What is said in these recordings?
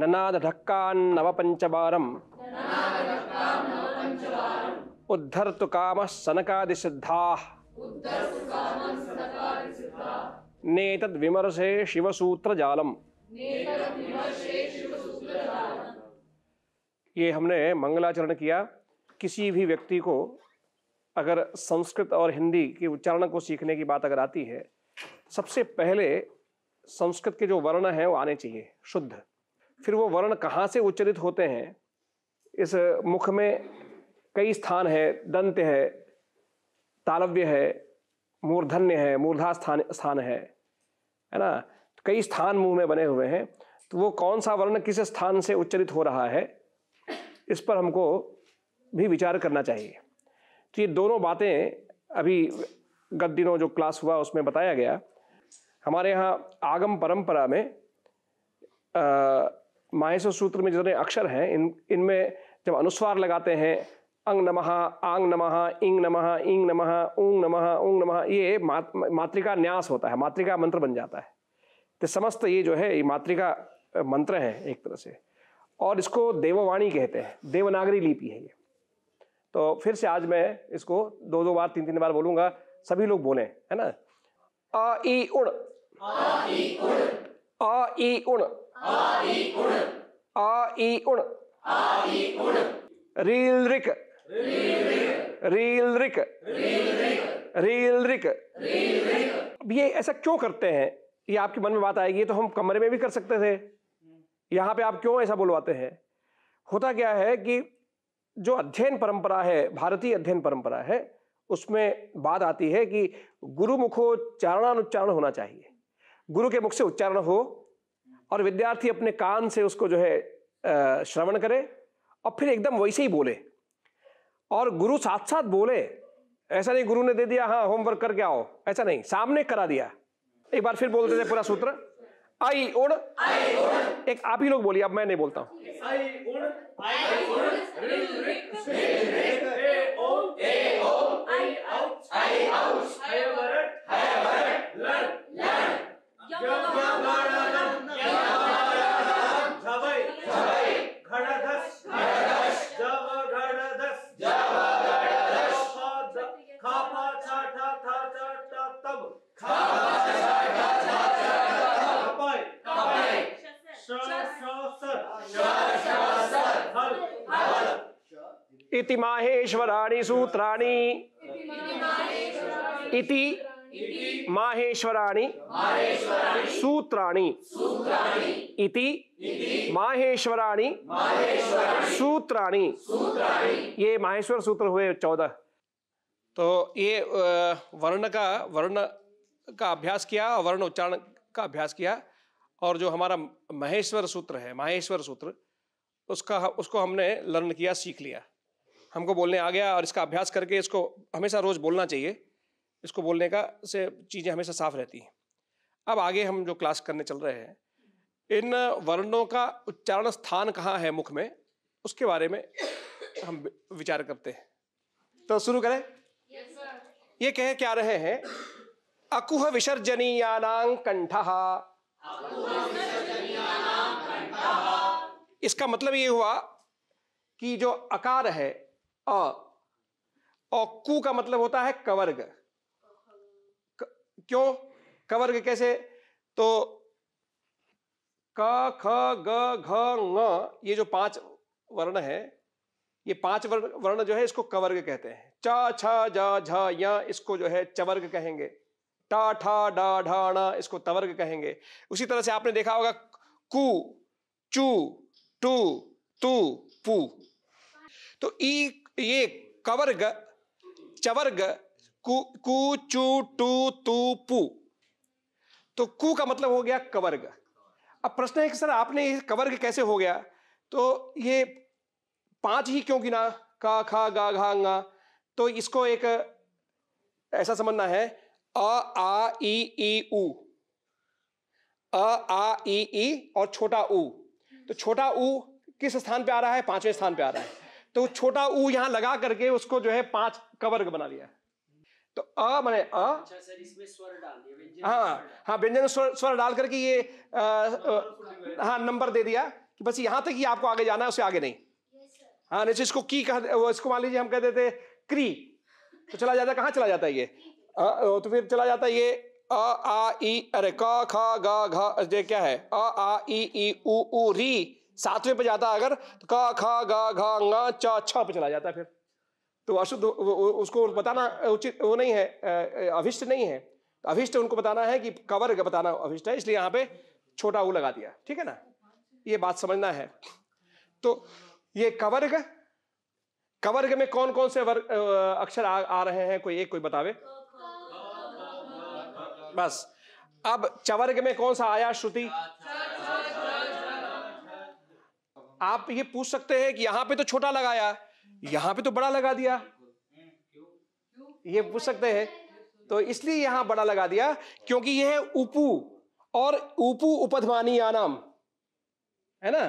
ननाद ननादढक्कान् नवपञ्चवारम् उद्धर्तु विमर्शे शिव सूत्र जालम ये हमने मंगलाचरण किया किसी भी व्यक्ति को अगर संस्कृत और हिंदी के उच्चारण को सीखने की बात अगर आती है सबसे पहले संस्कृत के जो वर्ण हैं वो आने चाहिए शुद्ध फिर वो वर्ण कहाँ से उच्चरित होते हैं इस मुख में कई स्थान है दंत है तालव्य है मूर्धन्य है मूर्धा स्थान स्थान है है ना तो कई स्थान मुंह में बने हुए हैं तो वो कौन सा वर्ण किस स्थान से उच्चरित हो रहा है इस पर हमको भी विचार करना चाहिए तो ये दोनों बातें अभी गत दिनों जो क्लास हुआ उसमें बताया गया हमारे यहाँ आगम परंपरा में आ, माहेश्वर सूत्र में जितने अक्षर हैं इन इनमें जब अनुस्वार लगाते हैं अंग नमः आंग नमः इंग नमः इंग नमः ऊंग नमः ऊंग नमः ये मातृका न्यास होता है मातृका मंत्र बन जाता है तो समस्त ये जो है ये मातृका मंत्र है एक तरह से और इसको देववाणी कहते हैं देवनागरी लिपि है ये तो फिर से आज मैं इसको दो दो बार तीन तीन बार बोलूँगा सभी लोग बोलें है ना अ ई उण अ ई उण उण रील रिक रील रिक रील रिक अब ये ऐसा क्यों करते हैं ये आपके मन में बात आएगी तो हम कमरे में भी कर सकते थे यहां पे आप क्यों ऐसा बोलवाते हैं होता क्या है कि जो अध्ययन परंपरा है भारतीय अध्ययन परंपरा है उसमें बात आती है कि गुरु मुखो चारणानुच्चारण होना चाहिए गुरु के मुख से उच्चारण हो और विद्यार्थी अपने कान से उसको जो है श्रवण करे और फिर एकदम वैसे ही बोले और गुरु साथ साथ बोले ऐसा नहीं गुरु ने दे दिया हाँ होमवर्क करके आओ ऐसा नहीं सामने करा दिया एक बार फिर बोलते थे पूरा सूत्र आई उड़ एक आप ही लोग बोलिए अब मैं नहीं बोलता हूं आई इति माहेश्वराणि सूत्राणि इति माहेश्वराणि सूत्राणि इति माहेश्वराणि सूत्राणि ये माहेश्वर सूत्र हुए चौदह तो ये वर्ण का वर्ण का अभ्यास किया वर्ण उच्चारण का अभ्यास किया और जो हमारा महेश्वर सूत्र है माहेश्वर सूत्र उसका उसको हमने लर्न किया सीख लिया हमको बोलने आ गया और इसका अभ्यास करके इसको हमेशा रोज़ बोलना चाहिए इसको बोलने का से चीज़ें हमेशा साफ रहती हैं अब आगे हम जो क्लास करने चल रहे हैं इन वर्णों का उच्चारण स्थान कहाँ है मुख में उसके बारे में हम विचार करते हैं तो शुरू करें yes, ये कह क्या रहे हैं अकुह विसर्जनीयानां कंठ इसका मतलब ये हुआ कि जो अकार है अ और कु का मतलब होता है कवर्ग क्यों कवर्ग कैसे तो क ख ग घ ये जो पांच वर्ण है ये पांच वर्ण जो है इसको कवर्ग कहते हैं च छ ज झ इसको जो है चवर्ग कहेंगे टा ठा डा ढाणा इसको तवर्ग कहेंगे उसी तरह से आपने देखा होगा कु चू टू तू पू तो ई ये कवर्ग चवर्ग कु कु चू टू तू पू तो कु का मतलब हो गया कवर्ग अब प्रश्न है कि सर आपने ये कवर्ग कैसे हो गया तो ये पांच ही क्यों गिना का खा गा घा तो इसको एक ऐसा समझना है अ आ ई ई उ अ आ ई ई और छोटा उ तो छोटा ऊ किस स्थान पे आ रहा है पांचवें स्थान पे आ रहा है तो छोटा ऊ यहां लगा करके उसको जो है पांच कवर बना लिया तो अ मैंने अ अच्छा, हाँ हाँ व्यंजन स्वर स्वर डाल करके ये हाँ नंबर दे दिया कि बस यहां तक ही आपको आगे जाना है उससे आगे नहीं हाँ नहीं तो इसको की कह इसको मान लीजिए हम कह देते क्री तो चला जाता कहाँ चला जाता है ये आ, तो फिर चला जाता ये अ आ ई अरे क ख ग घ ये क्या है अ आ ई ई उ उ री सातवें पे जाता अगर तो क ख ग घ ङ च छ पे चला जाता फिर तो अशुद्ध उसको बताना उचित वो नहीं है अभिष्ट नहीं है तो अभिष्ट उनको बताना है कि कवर बताना अभिष्ट है इसलिए यहाँ पे छोटा ऊ लगा दिया ठीक है ना ये बात समझना है तो ये कवर्ग कवर्ग में कौन कौन से वर्ग अक्षर आ, आ रहे हैं कोई एक कोई बतावे बस अब चवर्ग में कौन सा आया श्रुति आप ये पूछ सकते हैं कि यहां पे तो छोटा लगाया यहां पे तो बड़ा लगा दिया ये पूछ सकते हैं तो इसलिए यहां बड़ा लगा दिया क्योंकि यह है उपू और उपू उपधमानी आनाम है ना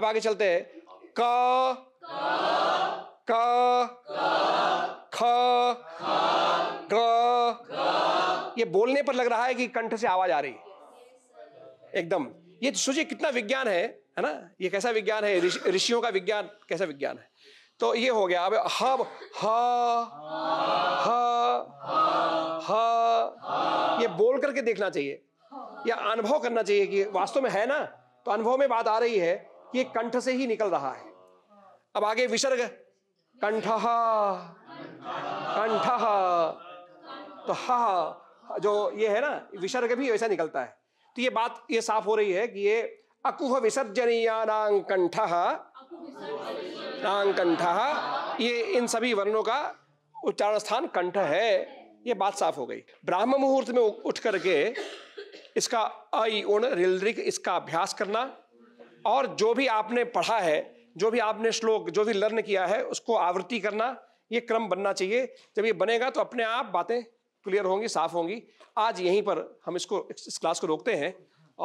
अब आगे चलते हैं क क ख ग ये बोलने पर लग रहा है कि कंठ से आवाज आ रही एकदम ये तो सोचिए कितना विज्ञान है है ना ये कैसा विज्ञान है ऋषियों का विज्ञान कैसा विज्ञान है तो ये हो गया अब हब ह ये बोल करके देखना चाहिए या अनुभव करना चाहिए कि वास्तव में है ना तो अनुभव में बात आ रही है कि कंठ से ही निकल रहा है अब आगे विसर्ग कंठ कंठ तो हा जो ये है ना विसर्ग भी वैसा निकलता है तो ये बात ये साफ हो रही है कि ये अकुह विसर्जनीया ये इन सभी वर्णों का उच्चारण स्थान कंठ है ये बात साफ हो गई ब्राह्म मुहूर्त में उठ करके इसका अण रिल रिलरिक इसका अभ्यास करना और जो भी आपने पढ़ा है जो भी आपने श्लोक जो भी लर्न किया है उसको आवृत्ति करना ये क्रम बनना चाहिए जब ये बनेगा तो अपने आप बातें क्लियर होंगी साफ होंगी आज यहीं पर हम इसको इस क्लास को रोकते हैं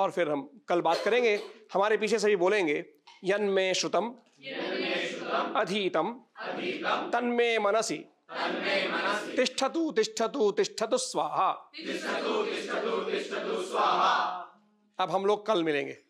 और फिर हम कल बात करेंगे हमारे पीछे सभी बोलेंगे यन में श्रुतम अधीतम तन्मे मनसी तिष्ठतु तिष्ठतु तिष्ठतु स्वाहा अब हम लोग कल मिलेंगे